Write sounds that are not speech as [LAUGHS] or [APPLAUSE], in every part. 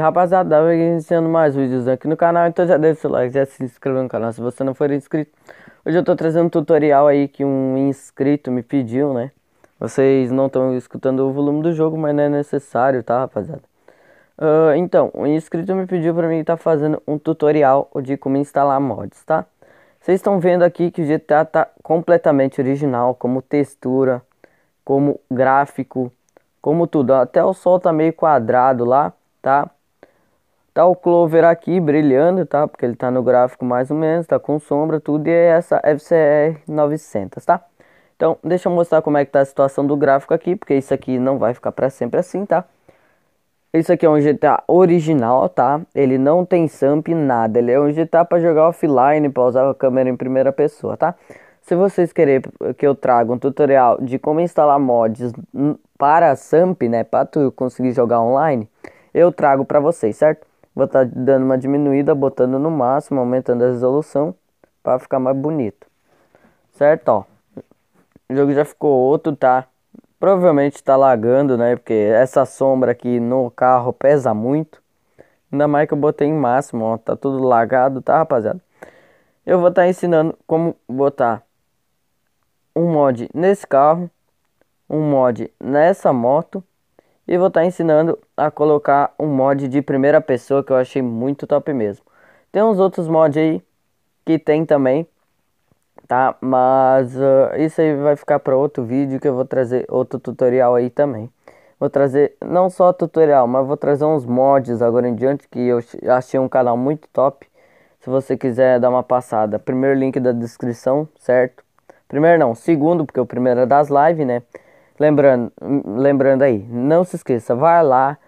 rapaziada, da vez iniciando mais vídeos aqui no canal, então já deixa o like, já se inscreve no canal se você não for inscrito. Hoje eu tô trazendo um tutorial aí que um inscrito me pediu, né? Vocês não estão escutando o volume do jogo, mas não é necessário, tá rapaziada? Uh, então, um inscrito me pediu pra mim estar tá fazendo um tutorial de como instalar mods, tá? Vocês estão vendo aqui que o GTA tá completamente original, como textura, como gráfico, como tudo. Até o sol tá meio quadrado lá, tá? Tá o Clover aqui brilhando, tá? Porque ele tá no gráfico mais ou menos, tá com sombra, tudo. E é essa FCR 900, tá? Então, deixa eu mostrar como é que tá a situação do gráfico aqui, porque isso aqui não vai ficar para sempre assim, tá? Isso aqui é um GTA original, tá? Ele não tem samp, nada. Ele é um GTA para jogar offline, para usar a câmera em primeira pessoa, tá? Se vocês querem que eu traga um tutorial de como instalar mods para samp, né? Para tu conseguir jogar online, eu trago para vocês, certo? Vou estar tá dando uma diminuída, botando no máximo, aumentando a resolução para ficar mais bonito. Certo, ó. O jogo já ficou outro, tá? Provavelmente tá lagando, né? Porque essa sombra aqui no carro pesa muito. Ainda mais que eu botei em máximo, ó. Tá tudo lagado, tá, rapaziada? Eu vou estar tá ensinando como botar um mod nesse carro, um mod nessa moto e vou estar tá ensinando a colocar um mod de primeira pessoa que eu achei muito top mesmo. Tem uns outros mods aí que tem também, tá? Mas uh, isso aí vai ficar para outro vídeo que eu vou trazer outro tutorial aí também. Vou trazer não só tutorial, mas vou trazer uns mods agora em diante que eu achei um canal muito top. Se você quiser dar uma passada, primeiro link da descrição, certo? Primeiro não, segundo, porque o primeiro é das lives, né? Lembrando, hum, lembrando aí, não se esqueça, vai lá,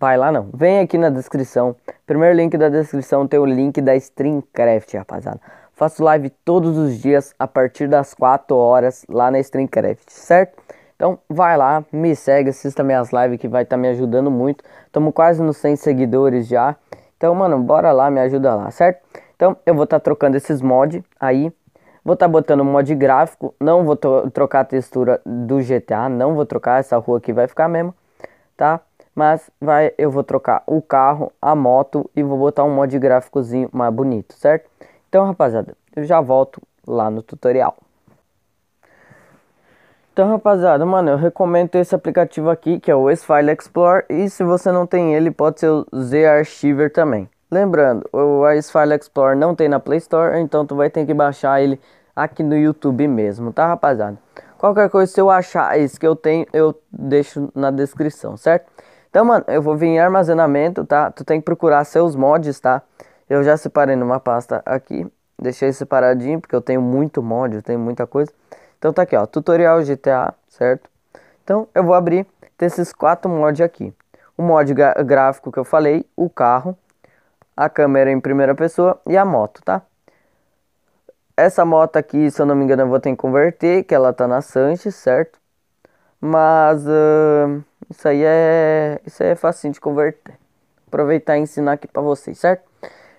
vai lá não, vem aqui na descrição. Primeiro link da descrição tem o link da Streamcraft, rapaziada. Faço live todos os dias a partir das 4 horas lá na Streamcraft, certo? Então vai lá, me segue, assista minhas lives que vai estar tá me ajudando muito. Tamo quase nos 100 seguidores já. Então, mano, bora lá, me ajuda lá, certo? Então eu vou estar tá trocando esses mods aí Vou estar tá botando mod gráfico, não vou trocar a textura do GTA, não vou trocar, essa rua aqui vai ficar mesmo, tá? Mas vai, eu vou trocar o carro, a moto e vou botar um mod gráficozinho mais bonito, certo? Então, rapaziada, eu já volto lá no tutorial. Então, rapaziada, mano, eu recomendo esse aplicativo aqui, que é o S-File Explorer. E se você não tem ele, pode ser o Z-Archiver também. Lembrando, o Icefile Explorer não tem na Play Store, então tu vai ter que baixar ele aqui no YouTube mesmo, tá rapaziada? Qualquer coisa, se eu achar isso que eu tenho, eu deixo na descrição, certo? Então, mano, eu vou vir em armazenamento, tá? Tu tem que procurar seus mods, tá? Eu já separei numa pasta aqui, deixei separadinho, porque eu tenho muito mod, eu tenho muita coisa. Então tá aqui, ó, tutorial GTA, certo? Então, eu vou abrir, tem esses quatro mods aqui. O mod gráfico que eu falei, o carro, a câmera em primeira pessoa e a moto, tá? Essa moto aqui, se eu não me engano, eu vou ter que converter, que ela tá na Sanches, certo? Mas uh, isso aí é isso aí é facinho de converter. Aproveitar e ensinar aqui pra vocês, certo?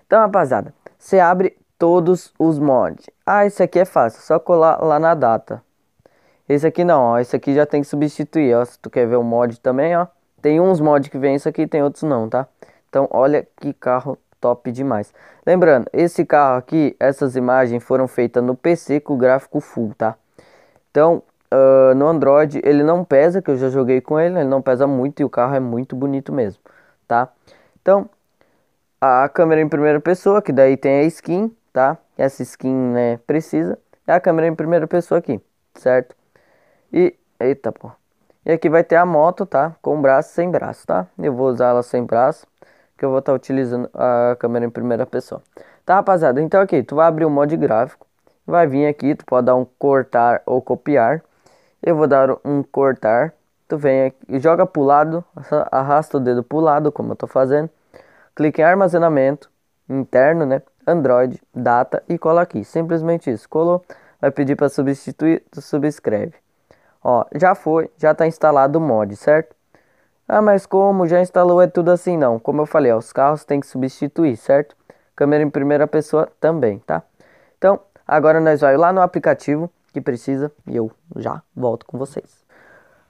Então, rapaziada, você abre todos os mods. Ah, esse aqui é fácil, só colar lá na data. Esse aqui não, ó, esse aqui já tem que substituir, ó, se tu quer ver o mod também, ó. Tem uns mods que vem isso aqui, tem outros não, tá? Então, olha que carro top demais. Lembrando, esse carro aqui, essas imagens foram feitas no PC com gráfico full, tá? Então, uh, no Android ele não pesa, que eu já joguei com ele, ele não pesa muito e o carro é muito bonito mesmo, tá? Então, a câmera em primeira pessoa, que daí tem a skin, tá? Essa skin, né, precisa. É a câmera em primeira pessoa aqui, certo? E, eita, pô. E aqui vai ter a moto, tá? Com braço sem braço, tá? Eu vou usar ela sem braço que eu vou estar tá utilizando a câmera em primeira pessoa. Tá, rapaziada? Então aqui, tu vai abrir o modo gráfico, vai vir aqui, tu pode dar um cortar ou copiar. Eu vou dar um cortar. Tu vem aqui, joga pro lado, arrasta o dedo pro lado, como eu tô fazendo. Clica em armazenamento interno, né? Android, data e cola aqui. Simplesmente isso. Colou, vai pedir para substituir, tu subscreve. Ó, já foi, já tá instalado o mod, certo? Ah, mas como já instalou é tudo assim não. Como eu falei, ó, os carros tem que substituir, certo? Câmera em primeira pessoa também, tá? Então, agora nós vai lá no aplicativo que precisa e eu já volto com vocês.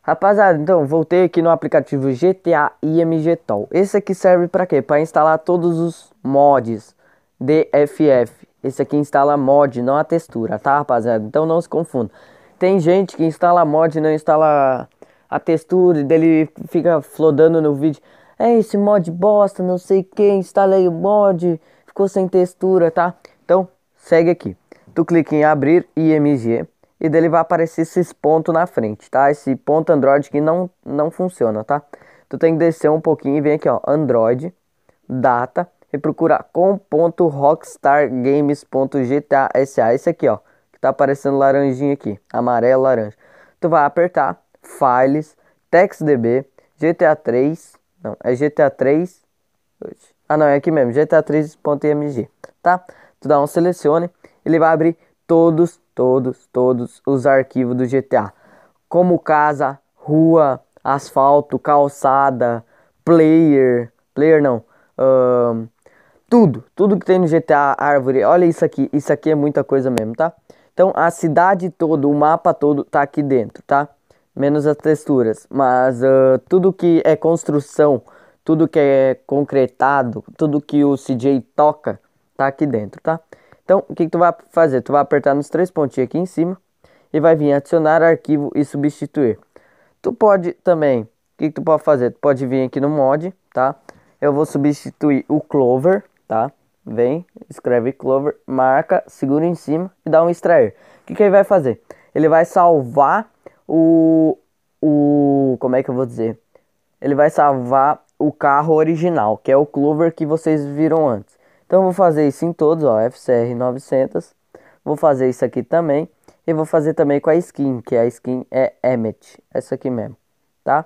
Rapaziada, então voltei aqui no aplicativo GTA IMG Tol. Esse aqui serve para quê? Para instalar todos os mods DFF. Esse aqui instala mod, não a textura, tá, rapaziada? Então não se confunda. Tem gente que instala mod e não instala a textura dele fica flodando no vídeo. É esse mod bosta, não sei quem, instalei o mod, ficou sem textura, tá? Então, segue aqui. Tu clica em abrir IMG e dele vai aparecer esses pontos na frente, tá? Esse ponto Android que não, não funciona, tá? Tu tem que descer um pouquinho e vem aqui, ó, Android, data e procurar com.rockstargames.gtasa, esse aqui, ó, que tá aparecendo laranjinha aqui, amarelo, laranja. Tu vai apertar Files, TextDB, GTA 3, não, é GTA 3, ah não, é aqui mesmo, GTA 3.img, tá? Tu dá um selecione, ele vai abrir todos, todos, todos os arquivos do GTA, como casa, rua, asfalto, calçada, player, player não, tudo, tudo que tem no GTA Árvore, olha isso aqui, isso aqui é muita coisa mesmo, tá? Então a cidade todo, o mapa todo tá aqui dentro, tá? menos as texturas, mas uh, tudo que é construção, tudo que é concretado, tudo que o CJ toca, tá aqui dentro, tá? Então, o que, que tu vai fazer? Tu vai apertar nos três pontinhos aqui em cima e vai vir adicionar arquivo e substituir. Tu pode também, o que, que tu pode fazer? Tu pode vir aqui no mod, tá? Eu vou substituir o Clover, tá? Vem, escreve Clover, marca, segura em cima e dá um extrair. O que, que ele vai fazer? Ele vai salvar o, o. Como é que eu vou dizer? Ele vai salvar o carro original, que é o Clover que vocês viram antes. Então eu vou fazer isso em todos, ó, FCR 900. Vou fazer isso aqui também. E vou fazer também com a skin, que a skin é Emmet. Essa aqui mesmo, tá?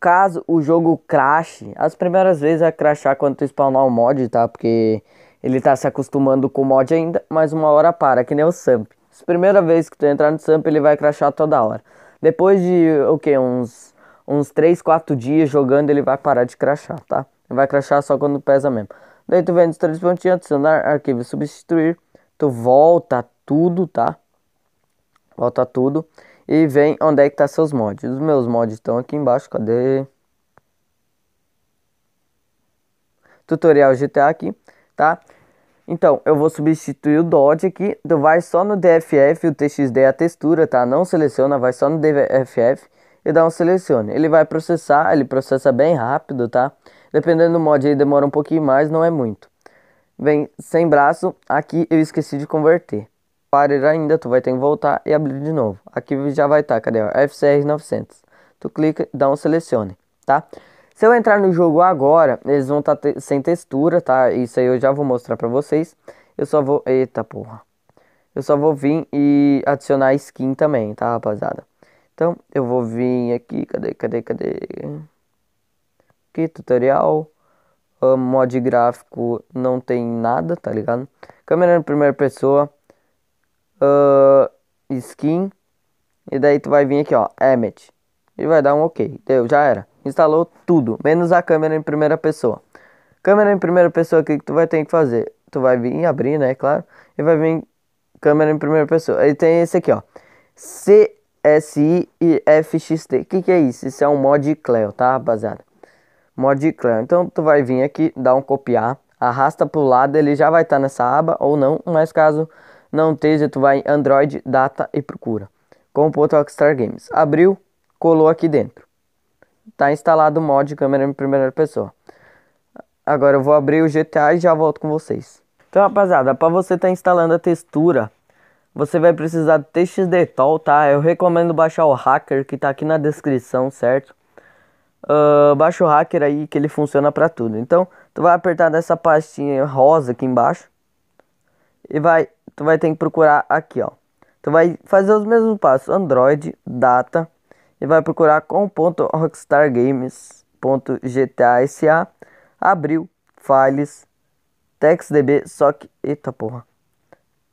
Caso o jogo crash, as primeiras vezes vai crashar quando tu spawnar o mod, tá? Porque ele tá se acostumando com o mod ainda, mas uma hora para, que nem o Samp primeira vez que tu entrar no Samp, ele vai crashar toda hora. Depois de, o que, uns, uns 3, 4 dias jogando, ele vai parar de crashar, tá? Ele vai crashar só quando pesa mesmo. Daí tu vem nos três pontinhos, adicionar arquivo substituir, tu volta tudo, tá? Volta tudo e vem onde é que tá seus mods. Os meus mods estão aqui embaixo, cadê? Tutorial GTA aqui, tá? Então, eu vou substituir o Dodge aqui. Tu então vai só no DFF, o TXD é a textura, tá? Não seleciona, vai só no DFF e dá um selecione. Ele vai processar, ele processa bem rápido, tá? Dependendo do mod aí, demora um pouquinho mais, não é muito. Vem sem braço, aqui eu esqueci de converter. Para ainda, tu vai ter que voltar e abrir de novo. Aqui já vai estar, tá, cadê? FCR 900. Tu clica, dá um selecione, tá? Se eu entrar no jogo agora, eles vão estar tá te sem textura, tá? Isso aí eu já vou mostrar pra vocês. Eu só vou... Eita, porra. Eu só vou vir e adicionar skin também, tá, rapaziada? Então, eu vou vir aqui... Cadê, cadê, cadê? Aqui, tutorial... Uh, mod gráfico não tem nada, tá ligado? Câmera em primeira pessoa... Uh, skin... E daí tu vai vir aqui, ó, Emmet. E vai dar um ok. Deu, já era instalou tudo, menos a câmera em primeira pessoa. Câmera em primeira pessoa, o que, que tu vai ter que fazer? Tu vai vir abrir, né, claro, e vai vir câmera em primeira pessoa. Aí tem esse aqui, ó, CSI e FXT. O que, que é isso? Isso é um mod Cleo, tá, rapaziada? Mod Cleo. Então, tu vai vir aqui, dá um copiar, arrasta pro lado, ele já vai estar tá nessa aba ou não, mas caso não esteja, tu vai em Android, Data e procura. com Compor Rockstar Games. Abriu, colou aqui dentro tá instalado o mod de câmera em primeira pessoa. Agora eu vou abrir o GTA e já volto com vocês. Então, rapaziada, para você estar tá instalando a textura, você vai precisar do TXDTOL, tá? Eu recomendo baixar o hacker que tá aqui na descrição, certo? Uh, baixa o hacker aí que ele funciona para tudo. Então, tu vai apertar nessa pastinha rosa aqui embaixo e vai, tu vai ter que procurar aqui, ó. Tu vai fazer os mesmos passos: Android, data, e vai procurar com ponto Rockstar SA abriu files textdb só que eita porra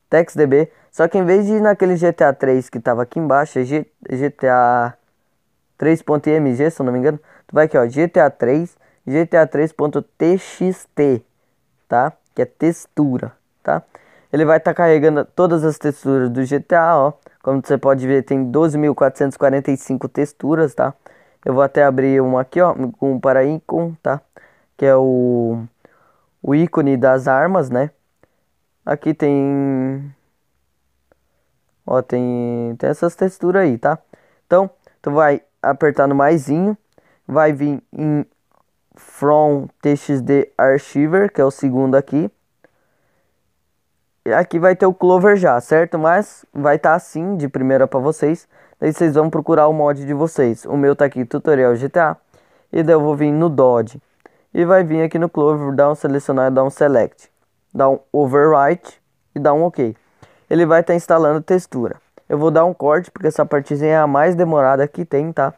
textdb só que em vez de ir naquele GTA 3 que tava aqui embaixo é G, GTA 3.mg se eu não me engano tu vai aqui ó GTA 3 GTA 3.txt tá que é textura tá ele vai estar tá carregando todas as texturas do GTA ó como você pode ver, tem 12.445 texturas, tá? Eu vou até abrir um aqui, ó, um para ícone, tá? Que é o, o ícone das armas, né? Aqui tem... Ó, tem, tem essas texturas aí, tá? Então, tu vai apertar no maisinho, vai vir em From TXD Archiver, que é o segundo aqui aqui vai ter o Clover já, certo? Mas vai estar tá assim de primeira para vocês. Daí vocês vão procurar o mod de vocês. O meu tá aqui, tutorial GTA. E daí eu vou vir no Dodge. E vai vir aqui no Clover, dar um selecionar, dar um select. Dar um overwrite e dar um ok. Ele vai estar tá instalando textura. Eu vou dar um corte, porque essa partezinha é a mais demorada que tem, tá?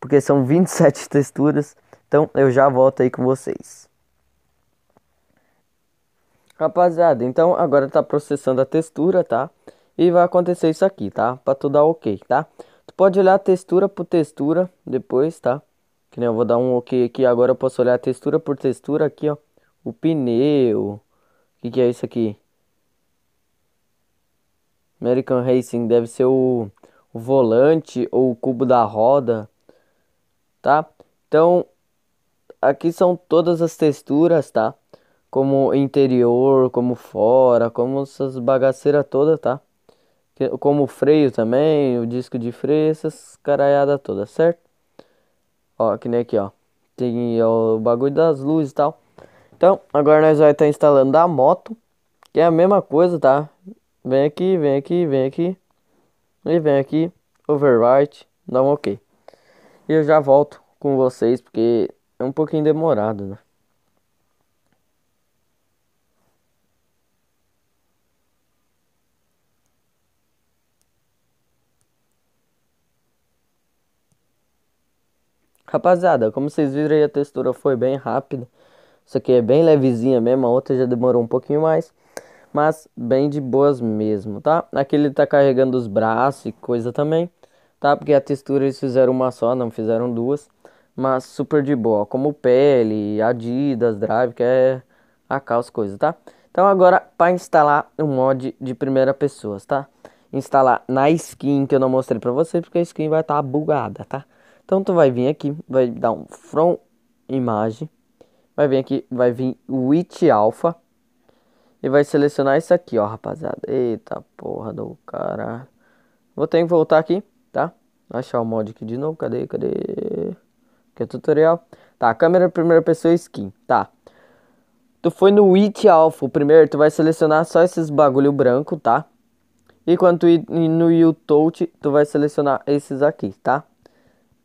Porque são 27 [LAUGHS] texturas. Então eu já volto aí com vocês. Rapaziada, então agora tá processando a textura, tá? E vai acontecer isso aqui, tá? Pra tu dar ok, tá? Tu pode olhar textura por textura depois, tá? Que nem eu vou dar um ok aqui, agora eu posso olhar textura por textura aqui, ó. O pneu. O que, que é isso aqui? American Racing deve ser o, o volante ou o cubo da roda, tá? Então, aqui são todas as texturas, tá? como interior, como fora, como essas bagaceiras toda, tá? Como freio também, o disco de freio, essas caraiadas toda, certo? Ó, que nem aqui, ó. Tem ó, o bagulho das luzes e tal. Então, agora nós vai estar tá instalando a moto, que é a mesma coisa, tá? Vem aqui, vem aqui, vem aqui. E vem aqui, overwrite, dá um ok. E eu já volto com vocês, porque é um pouquinho demorado, né? Rapaziada, como vocês viram aí, a textura foi bem rápida. Isso aqui é bem levezinha mesmo, a outra já demorou um pouquinho mais. Mas bem de boas mesmo, tá? Aqui ele tá carregando os braços e coisa também, tá? Porque a textura eles fizeram uma só, não fizeram duas. Mas super de boa, como pele, adidas, drive, que é a calça coisa, tá? Então agora, para instalar o mod de primeira pessoa, tá? Instalar na skin que eu não mostrei pra vocês, porque a skin vai estar tá bugada, tá? Então tu vai vir aqui, vai dar um from image, vai vir aqui, vai vir with alpha e vai selecionar isso aqui, ó, rapaziada. Eita porra do cara. Vou ter que voltar aqui, tá? Achar o mod aqui de novo, cadê, cadê? Que é tutorial. Tá, câmera, primeira pessoa skin, tá. Tu foi no with alpha, primeiro tu vai selecionar só esses bagulho branco, tá? E quando tu ir no uTouch, tu vai selecionar esses aqui, tá?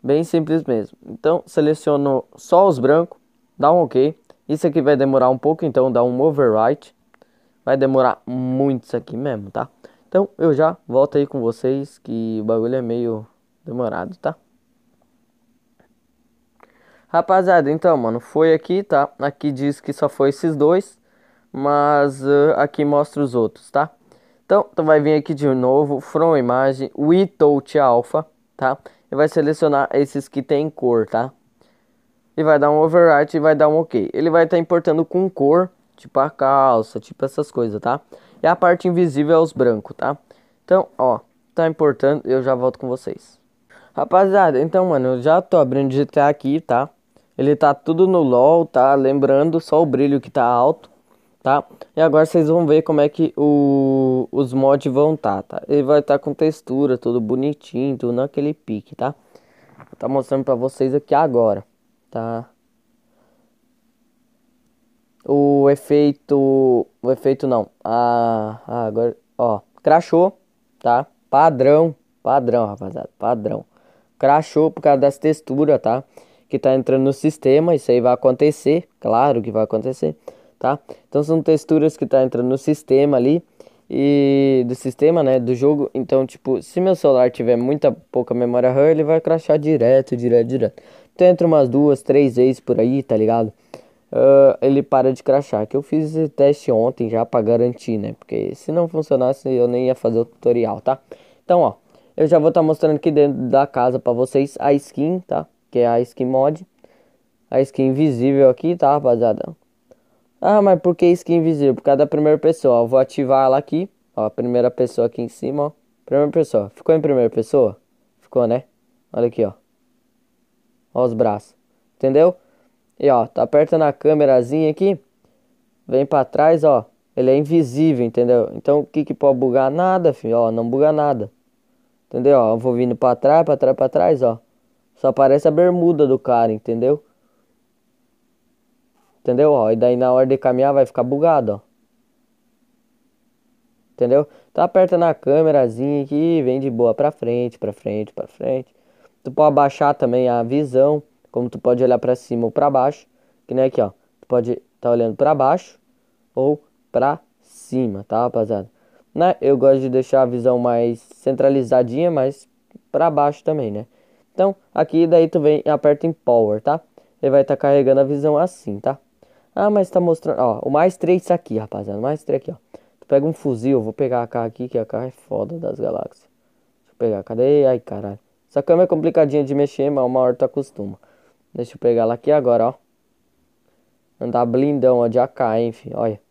Bem simples mesmo. Então, seleciono só os brancos, dá um OK. Isso aqui vai demorar um pouco, então dá um overwrite. Vai demorar muito isso aqui mesmo, tá? Então, eu já volto aí com vocês, que o bagulho é meio demorado, tá? Rapaziada, então, mano, foi aqui, tá? Aqui diz que só foi esses dois, mas uh, aqui mostra os outros, tá? Então, tu então vai vir aqui de novo, from imagem, we touch alpha, tá? e vai selecionar esses que tem cor, tá? E vai dar um overwrite e vai dar um OK. Ele vai estar tá importando com cor, tipo a calça, tipo essas coisas, tá? E a parte invisível é os brancos, tá? Então, ó, tá importando, eu já volto com vocês. Rapaziada, então, mano, eu já tô abrindo GTA aqui, tá? Ele tá tudo no LOL, tá? Lembrando, só o brilho que tá alto tá? E agora vocês vão ver como é que o, os mods vão estar, tá, tá? Ele vai estar tá com textura, tudo bonitinho, tudo naquele pique, tá? tá mostrando pra vocês aqui agora, tá? O efeito... O efeito não. Ah, ah agora... Ó, crachou, tá? Padrão, padrão, rapaziada, padrão. Crachou por causa dessa textura, tá? Que tá entrando no sistema, isso aí vai acontecer, claro que vai acontecer tá? Então são texturas que tá entrando no sistema ali e do sistema, né, do jogo. Então, tipo, se meu celular tiver muita pouca memória RAM, ele vai crashar direto, direto, direto. Então entra umas duas, três vezes por aí, tá ligado? Uh, ele para de crashar. Que eu fiz esse teste ontem já para garantir, né? Porque se não funcionasse, eu nem ia fazer o tutorial, tá? Então, ó, eu já vou estar tá mostrando aqui dentro da casa para vocês a skin, tá? Que é a skin mod. A skin invisível aqui, tá, rapaziada? Ah, mas por que skin invisível? Por causa da primeira pessoa. Eu vou ativar ela aqui. Ó, a primeira pessoa aqui em cima, ó. Primeira pessoa. Ficou em primeira pessoa? Ficou, né? Olha aqui, ó. Ó os braços. Entendeu? E ó, tá apertando a câmerazinha aqui. Vem pra trás, ó. Ele é invisível, entendeu? Então o que que pode bugar? Nada, filho. Ó, não buga nada. Entendeu? Ó, eu vou vindo pra trás, pra trás, pra trás, ó. Só aparece a bermuda do cara, entendeu? Entendeu? Ó, e daí na hora de caminhar vai ficar bugado, ó. Entendeu? Tá aperta na câmerazinha aqui, vem de boa pra frente, pra frente, pra frente. Tu pode abaixar também a visão, como tu pode olhar pra cima ou pra baixo. Que nem aqui, ó. Tu pode estar tá olhando pra baixo ou pra cima, tá, rapaziada? Né? Eu gosto de deixar a visão mais centralizadinha, mas pra baixo também, né? Então, aqui daí tu vem e aperta em Power, tá? Ele vai estar tá carregando a visão assim, tá? Ah, mas tá mostrando. Ó, o mais 3 tá aqui, rapaziada. O mais 3 aqui, ó. Tu pega um fuzil, vou pegar a AK aqui, que a AK é foda das galáxias. Deixa eu pegar, cadê? Ai, caralho. Essa câmera é complicadinha de mexer, mas uma hora tu acostuma. Deixa eu pegar ela aqui agora, ó. Andar blindão, ó, de AK, enfim. Olha.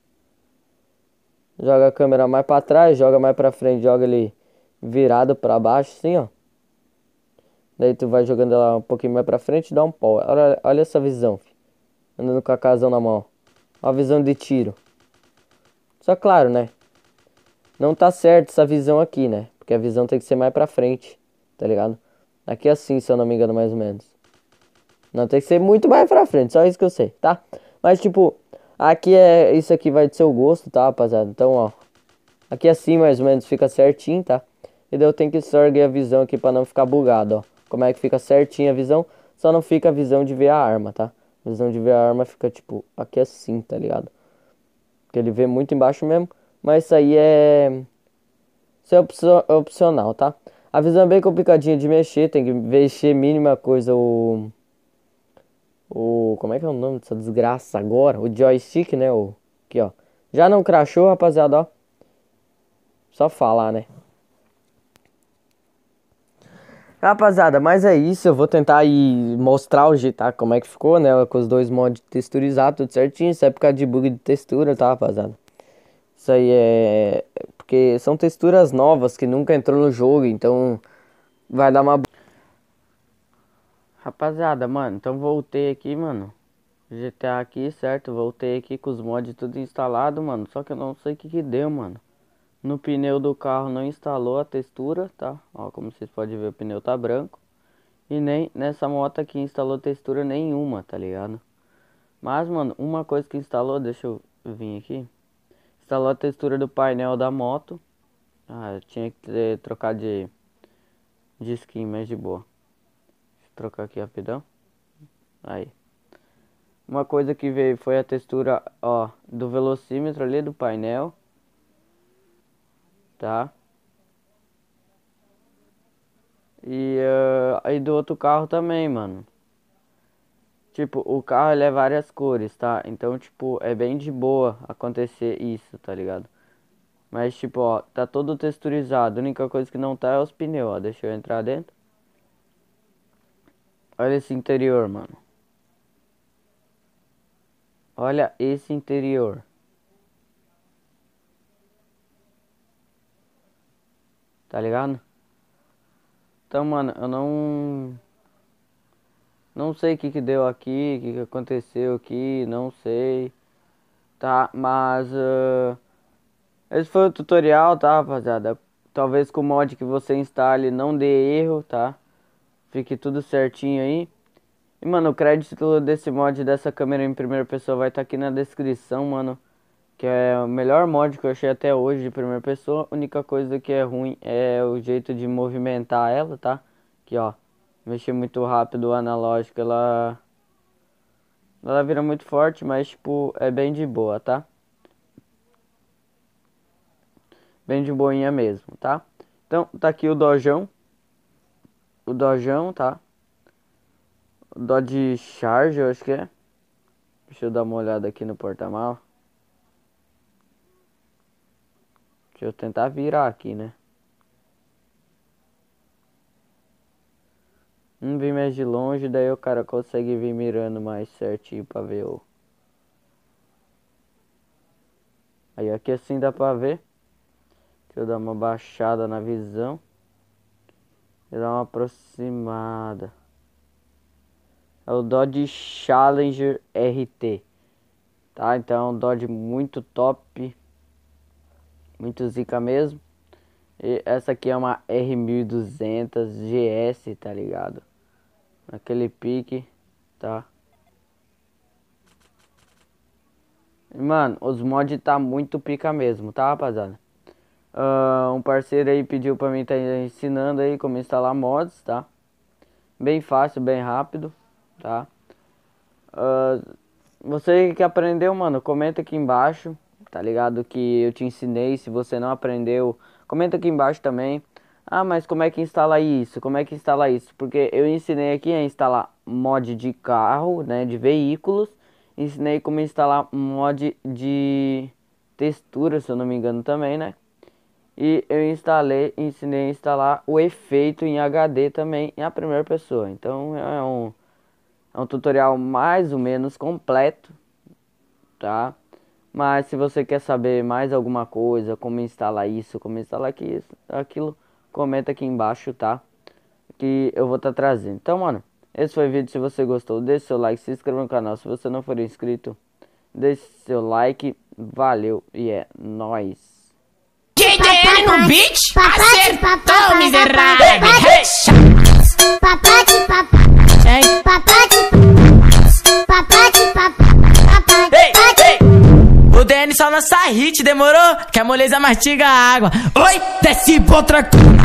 Joga a câmera mais pra trás, joga mais pra frente, joga ele virado pra baixo, assim, ó. Daí tu vai jogando ela um pouquinho mais pra frente e dá um pau. Olha, olha essa visão, filho. Andando com a casão na mão. Ó a visão de tiro. Só claro, né? Não tá certo essa visão aqui, né? Porque a visão tem que ser mais pra frente, tá ligado? Aqui é assim, se eu não me engano, mais ou menos. Não, tem que ser muito mais pra frente, só isso que eu sei, tá? Mas, tipo, aqui é... Isso aqui vai do seu gosto, tá, rapaziada? Então, ó. Aqui é assim, mais ou menos, fica certinho, tá? E daí eu tenho que sorguer a visão aqui pra não ficar bugado, ó. Como é que fica certinho a visão? Só não fica a visão de ver a arma, tá? visão de ver a arma fica tipo aqui é assim, tá ligado? Porque ele vê muito embaixo mesmo. Mas isso aí é. Isso é opcio... opcional, tá? A visão é bem complicadinha de mexer, tem que mexer mínima coisa o. O. Como é que é o nome dessa desgraça agora? O joystick, né? O... Aqui, ó. Já não crachou, rapaziada, ó. Só falar, né? Rapaziada, mas é isso, eu vou tentar aí mostrar hoje, tá, como é que ficou, né, com os dois mods texturizados, tudo certinho, isso é por causa de bug de textura, tá, rapaziada? Isso aí é... é porque são texturas novas que nunca entrou no jogo, então vai dar uma... Rapaziada, mano, então voltei aqui, mano, GTA aqui, certo, voltei aqui com os mods tudo instalado, mano, só que eu não sei o que que deu, mano. No pneu do carro não instalou a textura, tá? Ó, como vocês podem ver, o pneu tá branco. E nem nessa moto aqui instalou textura nenhuma, tá ligado? Mas, mano, uma coisa que instalou, deixa eu vir aqui. Instalou a textura do painel da moto. Ah, eu tinha que ter, trocar de, de skin, mas de boa. Deixa eu trocar aqui rapidão. Aí. Uma coisa que veio foi a textura, ó, do velocímetro ali do painel tá? E uh, aí do outro carro também, mano. Tipo, o carro ele é várias cores, tá? Então, tipo, é bem de boa acontecer isso, tá ligado? Mas, tipo, ó, tá todo texturizado. A única coisa que não tá é os pneus, ó. Deixa eu entrar dentro. Olha esse interior, mano. Olha esse interior. Tá ligado? Então, mano, eu não. Não sei o que que deu aqui, o que que aconteceu aqui, não sei. Tá, mas. Uh... Esse foi o tutorial, tá, rapaziada? Talvez com o mod que você instale não dê erro, tá? Fique tudo certinho aí. E, mano, o crédito desse mod dessa câmera em primeira pessoa vai estar tá aqui na descrição, mano que é o melhor mod que eu achei até hoje de primeira pessoa. A única coisa que é ruim é o jeito de movimentar ela, tá? Aqui, ó. Mexer muito rápido o analógico, ela... Ela vira muito forte, mas, tipo, é bem de boa, tá? Bem de boinha mesmo, tá? Então, tá aqui o dojão. O dojão, tá? O Dodge Charge, eu acho que é. Deixa eu dar uma olhada aqui no porta malas Deixa eu tentar virar aqui, né? Um vem mais de longe, daí o cara consegue vir mirando mais certinho pra ver o... Aí aqui assim dá pra ver. Deixa eu dar uma baixada na visão. E dar uma aproximada. É o Dodge Challenger RT. Tá, então é um Dodge muito top muito zica mesmo. E essa aqui é uma R1200 GS, tá ligado? Naquele pique, tá? Mano, os mods tá muito pica mesmo, tá rapaziada? Uh, um parceiro aí pediu pra mim tá ensinando aí como instalar mods, tá? Bem fácil, bem rápido, tá? Uh, você que aprendeu, mano, comenta aqui embaixo tá ligado? Que eu te ensinei, se você não aprendeu, comenta aqui embaixo também. Ah, mas como é que instala isso? Como é que instala isso? Porque eu ensinei aqui a instalar mod de carro, né, de veículos. Ensinei como instalar mod de textura, se eu não me engano também, né? E eu instalei, ensinei a instalar o efeito em HD também em a primeira pessoa. Então é um, é um tutorial mais ou menos completo, tá? Mas se você quer saber mais alguma coisa, como instalar isso, como instalar aqui, aquilo, comenta aqui embaixo, tá? Que eu vou estar tá trazendo. Então, mano, esse foi o vídeo. Se você gostou, deixe seu like, se inscreva no canal. Se você não for inscrito, deixe seu like. Valeu e é nóis. no Acertou, miserável! tênis só nossa hit, demorou? Que a moleza mastiga a água. Oi, desce botra com.